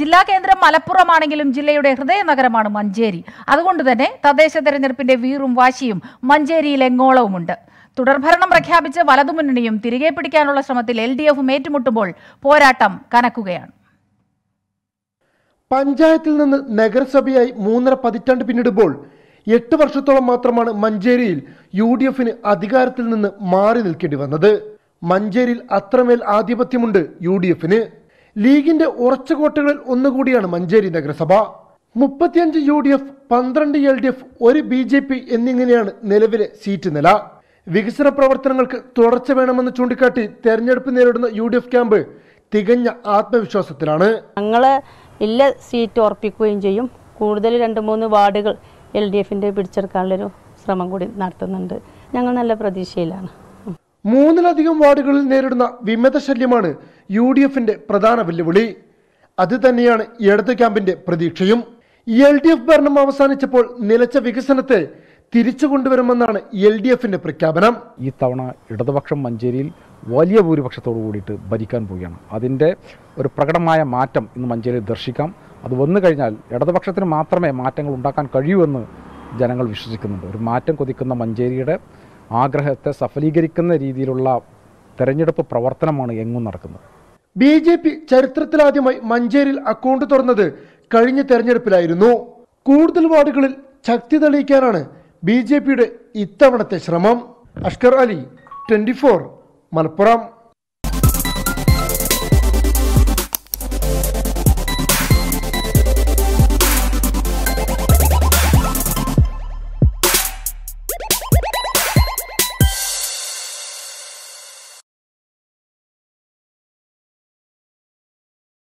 ജില്ലാ കേന്ദ്രം മലപ്പുറമാണെങ്കിലും ജില്ലയുടെ ഹൃദയ നഗരമാണ് മഞ്ചേരി അതുകൊണ്ട് തന്നെ തദ്ദേശ തെരഞ്ഞെടുപ്പിന്റെ വീറും വാശിയും മഞ്ചേരിയിൽ എങ്ങോളവുമുണ്ട് തുടർഭരണം പ്രഖ്യാപിച്ച് വലതുമുന്നണിയും തിരികെ പിടിക്കാനുള്ള ശ്രമത്തിൽ എൽ ഡി എഫും ഏറ്റുമുട്ടുമ്പോൾ പോരാട്ടം കനക്കുകയാണ് പഞ്ചായത്തിൽ നിന്ന് നഗരസഭയായി മൂന്നര പതിറ്റാണ്ട് പിന്നിടുമ്പോൾ എട്ട് വർഷത്തോളം മാത്രമാണ് മഞ്ചേരിയിൽ യു ഡി എഫിന് അധികാരത്തിൽ നിന്ന് മാറി നിൽക്കേണ്ടി വന്നത് മഞ്ചേരിയിൽ അത്രമേൽ ആധിപത്യമുണ്ട് യു ഡി എഫിന് ലീഗിന്റെ ഉറച്ച കോട്ടകളിൽ ഒന്നുകൂടിയാണ് മഞ്ചേരി നഗരസഭ മുപ്പത്തിയഞ്ച് യു ഡി എഫ് പന്ത്രണ്ട് എൽ ഡി എഫ് ഒരു ബി ജെ പി എന്നിങ്ങനെയാണ് നിലവിലെ സീറ്റ് നില വികസന പ്രവർത്തനങ്ങൾക്ക് തുടർച്ച വേണമെന്ന് ചൂണ്ടിക്കാട്ടി തെരഞ്ഞെടുപ്പ് നേരിടുന്ന യു ഡി എഫ് ക്യാമ്പ് തികഞ്ഞ ആത്മവിശ്വാസത്തിലാണ് ഞങ്ങൾ ഇല്ല സീറ്റ് ഉറപ്പിക്കുകയും ചെയ്യും കൂടുതൽ രണ്ട് മൂന്ന് വാർഡുകൾ എൽ ഡി എഫിന്റെ പിടിച്ചെടുക്കാനുള്ളൊരു ശ്രമം കൂടി നടത്തുന്നുണ്ട് ഞങ്ങൾ നല്ല പ്രതീക്ഷയിലാണ് മൂന്നിലധികം വാർഡുകളിൽ നേരിടുന്ന വിമത ശല്യമാണ് യു ഡി എഫിന്റെ പ്രധാന വെല്ലുവിളി അത് തന്നെയാണ് ഇടത് ക്യാമ്പിന്റെ പ്രതീക്ഷയും എൽ ഡി എഫ് ഭരണം അവസാനിച്ചപ്പോൾ നിലച്ച വികസനത്തെ തിരിച്ചു കൊണ്ടുവരുമെന്നാണ് എൽ ഡി എഫിന്റെ പ്രഖ്യാപനം ഈ തവണ ഇടതുപക്ഷം മഞ്ചേരിയിൽ വലിയ ഭൂരിപക്ഷത്തോടു കൂടിയിട്ട് ഭരിക്കാൻ പോവുകയാണ് അതിൻ്റെ ഒരു പ്രകടമായ മാറ്റം ഇന്ന് മഞ്ചേരിയിൽ ദർശിക്കാം അത് വന്നു കഴിഞ്ഞാൽ ഇടതുപക്ഷത്തിന് മാത്രമേ മാറ്റങ്ങൾ ഉണ്ടാക്കാൻ കഴിയൂ എന്ന് ജനങ്ങൾ വിശ്വസിക്കുന്നുണ്ട് ഒരു മാറ്റം കൊതിക്കുന്ന മഞ്ചേരിയുടെ ആഗ്രഹത്തെ സഫലീകരിക്കുന്ന രീതിയിലുള്ള തെരഞ്ഞെടുപ്പ് പ്രവർത്തനമാണ് എങ്ങും നടക്കുന്നത് ബി ജെ പി ചരിത്രത്തിലാദ്യമായി മഞ്ചേരിൽ അക്കൗണ്ട് തുറന്നത് കഴിഞ്ഞ തെരഞ്ഞെടുപ്പിലായിരുന്നു കൂടുതൽ വാർഡുകളിൽ ശക്തി തെളിയിക്കാനാണ് ബി ജെ പിയുടെ ഇത്തവണത്തെ ശ്രമം അഷ്കർ അലി ട്വന്റി മലപ്പുറം